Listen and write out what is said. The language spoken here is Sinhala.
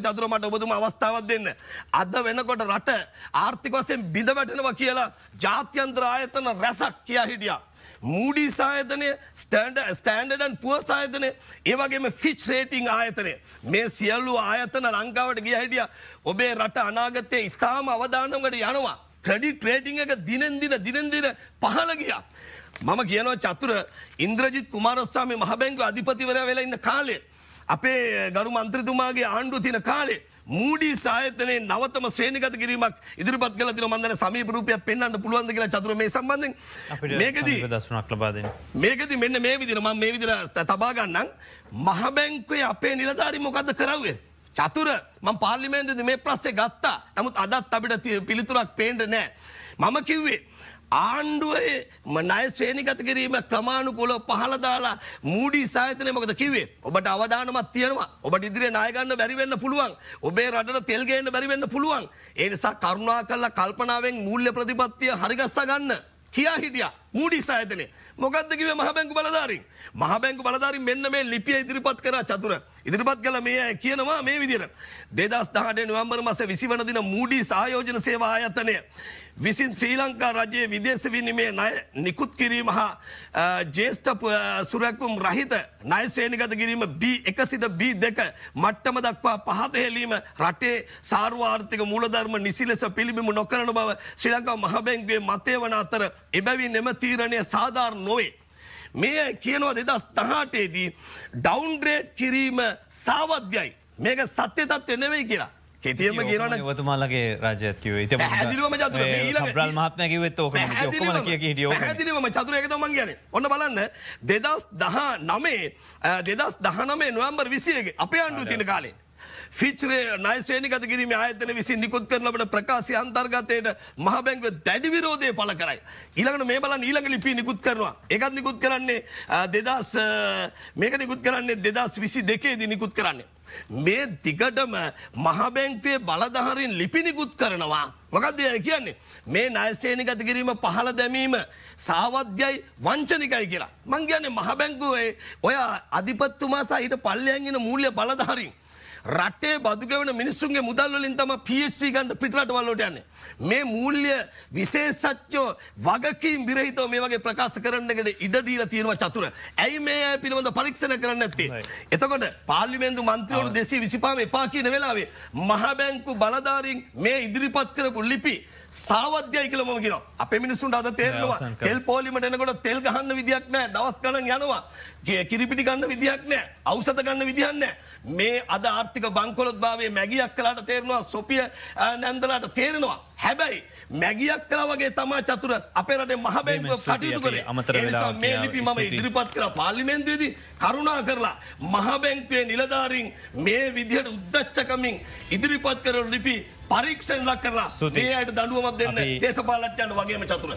චතුරමට ඔබතුම අවස්ථාවක් දෙන්න. අද වෙනකොට රට ආර්ථික වසයෙන් බිඳ වැටෙනවා කියලා ජාත්‍යන්ත්‍ර ආයතන රැසක් කියා හිටියා. මූඩි සායතනය ස්ටන්ඩ ස්ටන්ඩඩන් පුව සායතනය ඒවගේම ෆිච් රේටිං ආයතනය මේ සියල්ලු ආයතන ලංකාවට ගිය හිටිය ඔබේ රට අනාගතය ඉතාම අවධානමට යනවා. ක්‍රඩිට් රේටිං එක දිනන්දින දිනන්දින පහල ගියා. මම කියනවා චතුර ඉන්ද්‍රජිත් කුමාරස්වාමි මහබැංගු අධිපතිවරයා වෙලා ඉන්න කාලේ අපේ ගරු මන්ත්‍රතුමාගේ ආණ්ඩු තින කාලේ මූඩි සායතනයේ නවතම ශ්‍රේණිගත කිරීමක් ඉදිරිපත් කළ තින මන්දන සමීපරූපය පෙන්න්නට පුළුවන්ද කියලා චතුර මේ සම්බන්ධ මේකදී දසුනක් ලබාද මේකද මෙන්න මේ විදිරම මේ විදිර තබාගන්නන් මහබැංකවේ අපේ නිලධාරි මොකද කරවේ. චතුර මං පාර්ලිමේන්දද මේ ප්‍රස්සේ ගත්තා නමුත් අදත් අපිට පිළිතුරක් පේන්ට නෑ. මම කිව්වේ ආණ්ඩුවේ මනය ශ්‍රේණිගත කිරීම ප්‍රමාණුකොලො පහල දාලා මූඩි සාහිතනය මොකද කිවේ ඔබට අවධානමත් තියෙනවා ඔබට ඉදිරිය නායගන්න බැරිවෙන්න පුළුවන් ඔබේ රට තෙල්ගේන්න බැරිවෙන්න පුළුවන් ඒ නිසා කරුණා කල්ලා කල්පනාවෙන් මූල්්‍ය ප්‍රතිපත්තිය හරිගස්ස ගන්න කියා හිටියා මූඩි සාහිතනය මොකක්දකිව මහබැංකු බලධාරින් මහබැංකු බලධාරින් මෙන්න මේ ලිපිය ඉදිරිපත් කර චතුර ඉදිරිපත් කළ මේ කියනවා මේ විදිර. දෙදස් දහට නිවම්බර මස විසිවන දින මූඩි සහයෝජන සේවා ආයතනය. විසින් ශ්‍රී ලංකා රජයේ විදේශ විනිමේ නය නිකුත් කිරීම හා ජේෂ්ඨ සුරැකුම් රහිත නය ශ්‍රේණිගත කිරීම B එක සිට B දෙක මට්ටම දක්වා පහත හෙලීම රටේ සාර්වාර්ථික මූලධර්ම නිසි ලෙස පිළිබිම නොකරන බව ශ්‍රී ලංකා මහ බැංකුවේ මතය වන අතර එබැවින් එම තීරණය සාධාරණ නොවේ. මේ කියනවා දෙදස් දහටේදී ඩවන්්රේට් කිරීම සාවද්‍යයි. මේක සත්‍ය තත්ව නෙවෙයි කියලා. කෙතියම කියරන වතුමාලගේ රජයත්කව ත හැදිලුවම චතුර ්‍රල් මහත්මැකිවත් ෝක හිටියෝ හැදිලීම චතුරයකතමන් ගැන ඔන්න බලන්න දෙදස් දහ නමේ දෙදස් දහනමේ නොවම්බර් විසියගේ අපේ අන්ඩු තින කාලේ ෆිච්රේ නයිස්්‍රේණිකත කිරීම ආයතන විසි නිකුත් කරනට ප්‍රකාශය අන්තර්ගතයට මහබැංගව දැඩි විරෝධය පල කරයි. ඉළඟට මේ බල ඊළඟ ලිපි නිකුත් කරනවා. එකත් නිකුත් කරන්නේ දෙදස් මේක නිකුත් කරන්නේ දෙදස් විසි දෙකේදී නිකුත් කරන්නේ. මේ දිගටම මහබැංකවේ බලධහරින් ලිපිනිකුත් කරනවා. මකක්දය කියන්නේ මේ නයිස්ටේනි ගත කිරීම පහල දැමීම සාවද්‍යයි වංචනිකයි කියලා. මං කියන්නේ මහබැංකුවේ ඔය අධිපත්තුමා සහිට පල්ලයන්ගෙන මූල්‍ය බලධහරින්. රටේ බදුගවන මිනිස්සුන්ගේ මුදල්වලින් තම පිස්්‍රී ගන්ඩ පිටරටවල්ලොට යන්නේ. මේ මූල්්‍ය විශේසච්චෝ වගකින් බිරහිතව මේ වගේ ප්‍රකාශ කරන්නකට ඉඩදීල තීරව චතුර. ඇයි මේ පිළිබඳ පරීක්ෂණ කරන්න ඇත්තේ. එතකොට පාලිමෙන්දු මන්ත්‍රවරු දෙසී විසිපාම එපා කියන වෙලාවේ. මහබැංකු බලධාරින් මේ ඉදිරිපත් කරපු ලිපි. සාවද්‍යයි කියල මම කියෙන අප මිනිසුන්ට අද තේරනවා තෙල් පෝලිමට එනකොට තෙල් ගහන්න විදික් නෑ දවස් කනන් යනවා කිරිපිටි ගන්න විදික් නෑ අවසත ගන්න විදිහන්න මේ අද ආර්ථික බංකොලොත් භාවේ මැගියක් කලාට තේරෙනවා සොපිය නැන්දලාට තේරෙනවා හැබැයි මැගියක් කලා වගේ තමා චතුර අපේරට මහබැම කටයුතු කරේ අමතර මේ ලිපි මම ඉදිරිපත් කර පාලිමෙන්න්දේදී කරුණා කරලා මහබැංක්වේ නිලධාරින් මේ විදිහට උද්දච්චකමින් ඉදිරිපත් කර ලිපි පරීක්ෂණ ලක් කරලා මේ අයට දඩුවමක් දෙන්න දේශපාලච්චන්ට වගේම චතුර.